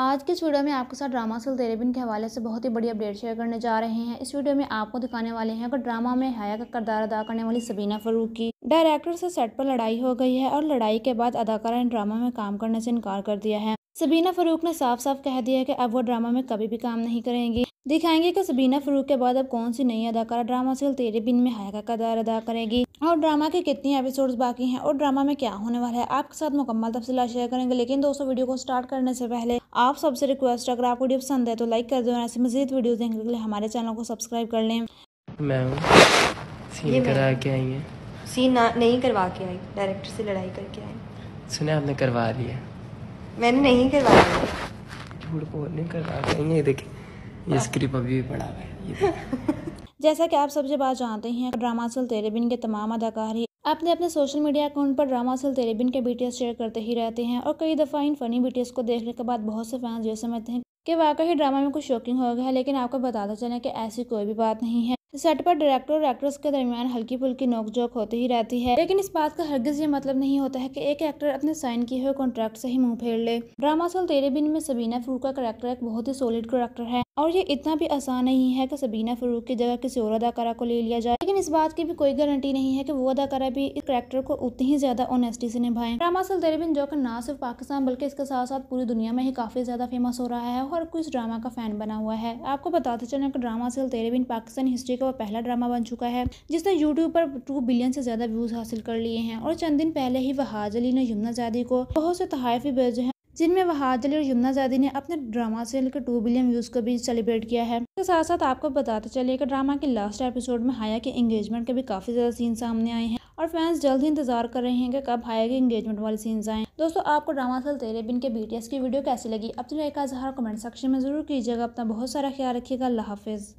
आज के इस वीडियो में आपके साथ ड्रामा सुल तेरेबिन के हवाले से बहुत ही बड़ी अपडेट शेयर करने जा रहे हैं इस वीडियो में आपको दिखाने वाले हैं कि ड्रामा में हया का किरदार अदा करने वाली सबीना फरूक की डायरेक्टर से सेट पर लड़ाई हो गई है और लड़ाई के बाद अदाकारा ने ड्रामा में काम करने से इनकार कर दिया है सबीना फरूक ने साफ साफ कह दिया कि अब वो ड्रामा में कभी भी काम नहीं करेंगी दिखाएंगे कि सबीना फरूक के बाद अब कौन सी नई अदाकारा ड्रामा सीरियल तेरे बिन में हाय का किरदार अदा करेगी और ड्रामा के कितनी एपिसोड्स बाकी हैं और ड्रामा में क्या होने वाला है आपके साथ मुकम्मल तफसीला शेयर करेंगे लेकिन दोस्तों वीडियो को स्टार्ट करने से पहले आप सबसे रिक्वेस्ट अगर आपको वीडियो पसंद है तो लाइक कर दो ऐसी मजीद वीडियो देखने के लिए हमारे चैनल को सब्सक्राइब कर लें मैं सीन करा के आई है सीन नहीं करवा के आई डायरेक्टर से लड़ाई करके आई सुने आपने करवा रही मैंने नहीं करवाया झूठ करवा ये स्क्रिप्ट अभी भी पड़ा हुआ है जैसा कि आप सब जब बात जानते हैं ड्रामा सुल तेरे बिन के तमाम अदाकार ही अपने अपने सोशल मीडिया अकाउंट पर ड्रामा सुल तेरे बिन के बीटीएस शेयर करते ही रहते हैं और कई दफ़ा इन फनी बीटीएस को देखने के बाद बहुत से फैंस ये समझते हैं कि वाकई ड्रामा में कुछ शॉकिंग हो गया है लेकिन आपको बताते चलें कि ऐसी कोई भी बात नहीं है सेट पर डायरेक्टर और एक्ट्रेस के दरमियान हल्की फुल्की नोकझोंक होती ही रहती है लेकिन इस बात का हरगिज ये मतलब नहीं होता है कि एक एक्टर अपने साइन किए हुए कॉन्ट्रैक्ट से ही मुंह फेर ले ड्रामा सल तेरे बिन में सबीना फरूक का करेक्टर एक बहुत ही सॉलिड करेक्टर है और ये इतना भी आसान नहीं है कि सबीना फरूक की जगह किसी और अदाकारा को ले लिया जाए लेकिन इस बात की भी कोई गारंटी नहीं है कि वो अदाकारा भी इस करेक्टर को उतनी ही ज्यादा ऑनेस्टी से निभाए ड्रामा सल तेरे बिन जो कि ना सिर्फ पाकिस्तान बल्कि इसके साथ साथ पूरी दुनिया में ही काफी ज्यादा फेमस हो रहा है और कोई इस ड्रामा का फैन बना हुआ है आपको बताते चले कि ड्रामा सल तेरे बिन पाकिस्तान हिस्ट्री तो पहला ड्रामा बन चुका है जिसने यूट्यूब पर टू बिलियन से ज़्यादा व्यूज़ हासिल कर लिए हैं और चंद दिन पहले ही वहाज अली ने यमुना जादी को बहुत से तहफ़ी भेजे हैं जिनमें वहाज अली और यमुना जादी ने अपने ड्रामा से लेकर टू बिलियन व्यूज़ को भी सेलिब्रेट किया है इसके साथ साथ आपको बताते चले कि ड्रामा के लास्ट एपिसोड में हाया के एंगेजमेंट के भी काफ़ी ज़्यादा सीन सामने आए हैं और फैंस जल्द ही इंतजार कर रहे हैं कि कब हाया के एंगेजमेंट वाले सीन्स आए दोस्तों आपको ड्रामा सल तेरे बिन के बीटीएस की वीडियो कैसी लगी अपने एक का कमेंट सेक्शन में जरूर कीजिएगा अपना बहुत सारा ख्याल रखिएगा अल्लाह हाफिज़